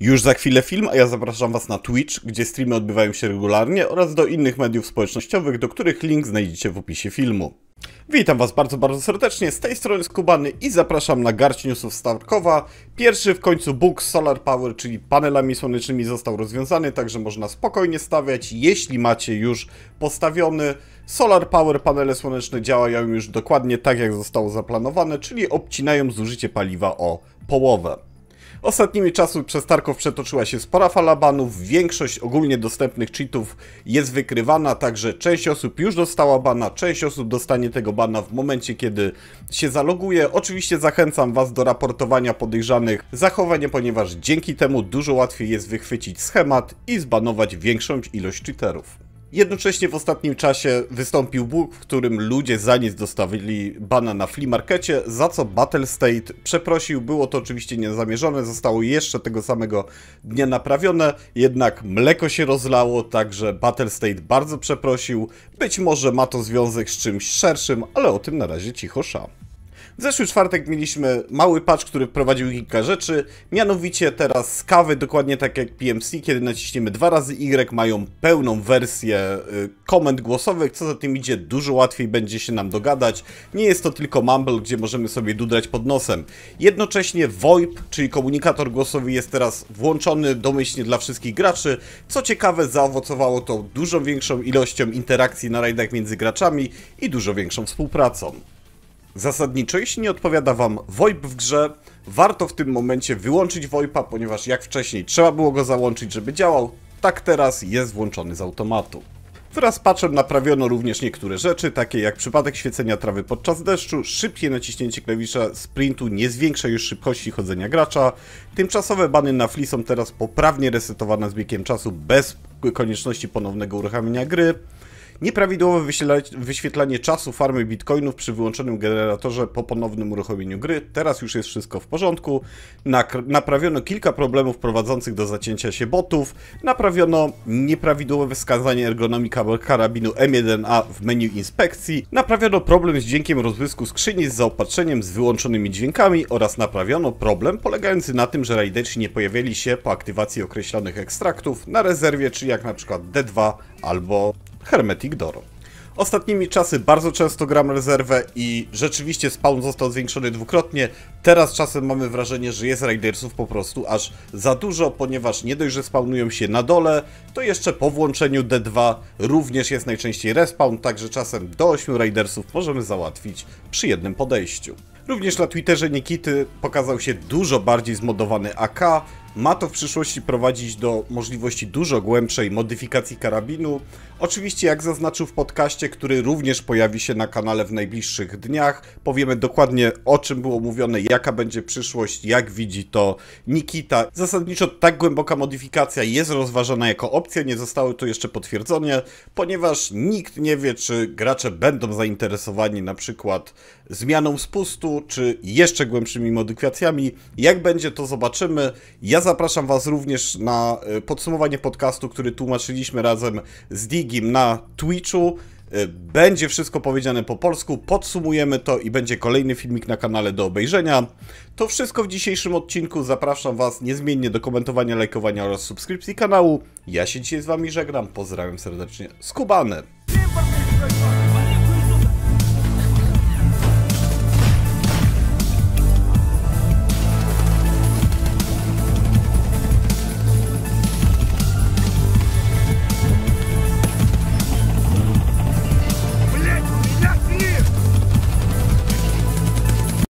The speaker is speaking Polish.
Już za chwilę film, a ja zapraszam Was na Twitch, gdzie streamy odbywają się regularnie oraz do innych mediów społecznościowych, do których link znajdziecie w opisie filmu. Witam Was bardzo, bardzo serdecznie, z tej strony Skubany i zapraszam na garść newsów Starkowa. Pierwszy w końcu bóg Solar Power, czyli panelami słonecznymi został rozwiązany, także można spokojnie stawiać, jeśli macie już postawiony. Solar Power panele słoneczne działają już dokładnie tak, jak zostało zaplanowane, czyli obcinają zużycie paliwa o połowę. Ostatnimi czasy przez Tarkov przetoczyła się spora fala banów, większość ogólnie dostępnych cheatów jest wykrywana, także część osób już dostała bana, część osób dostanie tego bana w momencie, kiedy się zaloguje. Oczywiście zachęcam Was do raportowania podejrzanych zachowań, ponieważ dzięki temu dużo łatwiej jest wychwycić schemat i zbanować większą ilość cheaterów. Jednocześnie w ostatnim czasie wystąpił bóg, w którym ludzie za nic dostawili bana na flea markecie, za co Battle State przeprosił. Było to oczywiście niezamierzone, zostało jeszcze tego samego dnia naprawione, jednak mleko się rozlało, także Battle State bardzo przeprosił. Być może ma to związek z czymś szerszym, ale o tym na razie cicho sza. W zeszły czwartek mieliśmy mały patch, który wprowadził kilka rzeczy, mianowicie teraz kawy, dokładnie tak jak PMC, kiedy naciśniemy dwa razy Y, mają pełną wersję y, komend głosowych, co za tym idzie, dużo łatwiej będzie się nam dogadać. Nie jest to tylko mumble, gdzie możemy sobie dudrać pod nosem. Jednocześnie VoIP, czyli komunikator głosowy jest teraz włączony domyślnie dla wszystkich graczy. Co ciekawe, zaowocowało to dużo większą ilością interakcji na rajdach między graczami i dużo większą współpracą. Zasadniczo, jeśli nie odpowiada wam VoIP w grze, warto w tym momencie wyłączyć VoIPa, ponieważ jak wcześniej trzeba było go załączyć, żeby działał, tak teraz jest włączony z automatu. Wraz z patchem naprawiono również niektóre rzeczy, takie jak przypadek świecenia trawy podczas deszczu, szybkie naciśnięcie klawisza sprintu nie zwiększa już szybkości chodzenia gracza, tymczasowe bany na fli są teraz poprawnie resetowane z biegiem czasu bez konieczności ponownego uruchamiania gry, nieprawidłowe wyświetlanie czasu farmy bitcoinów przy wyłączonym generatorze po ponownym uruchomieniu gry. Teraz już jest wszystko w porządku. Naprawiono kilka problemów prowadzących do zacięcia się botów. Naprawiono nieprawidłowe wskazanie ergonomii karabinu M1A w menu inspekcji. Naprawiono problem z dźwiękiem rozbłysku skrzyni z zaopatrzeniem z wyłączonymi dźwiękami oraz naprawiono problem polegający na tym, że rajderzy nie pojawiali się po aktywacji określonych ekstraktów na rezerwie, czy jak na przykład D2 albo Hermetic Door. Ostatnimi czasy bardzo często gram rezerwę i rzeczywiście spawn został zwiększony dwukrotnie. Teraz czasem mamy wrażenie, że jest Raidersów po prostu aż za dużo, ponieważ nie dość, że spawnują się na dole, to jeszcze po włączeniu D2 również jest najczęściej respawn, także czasem do 8 Raidersów możemy załatwić przy jednym podejściu. Również na Twitterze Nikity pokazał się dużo bardziej zmodowany AK, ma to w przyszłości prowadzić do możliwości dużo głębszej modyfikacji karabinu. Oczywiście, jak zaznaczył w podcaście, który również pojawi się na kanale w najbliższych dniach, powiemy dokładnie o czym było mówione, jaka będzie przyszłość, jak widzi to Nikita. Zasadniczo tak głęboka modyfikacja jest rozważana jako opcja, nie zostało to jeszcze potwierdzone, ponieważ nikt nie wie, czy gracze będą zainteresowani na przykład zmianą spustu, czy jeszcze głębszymi modyfikacjami. Jak będzie, to zobaczymy. Ja zapraszam Was również na y, podsumowanie podcastu, który tłumaczyliśmy razem z Digim na Twitchu. Y, będzie wszystko powiedziane po polsku, podsumujemy to i będzie kolejny filmik na kanale do obejrzenia. To wszystko w dzisiejszym odcinku. Zapraszam Was niezmiennie do komentowania, lajkowania oraz subskrypcji kanału. Ja się dzisiaj z Wami żegnam. Pozdrawiam serdecznie. Skubane!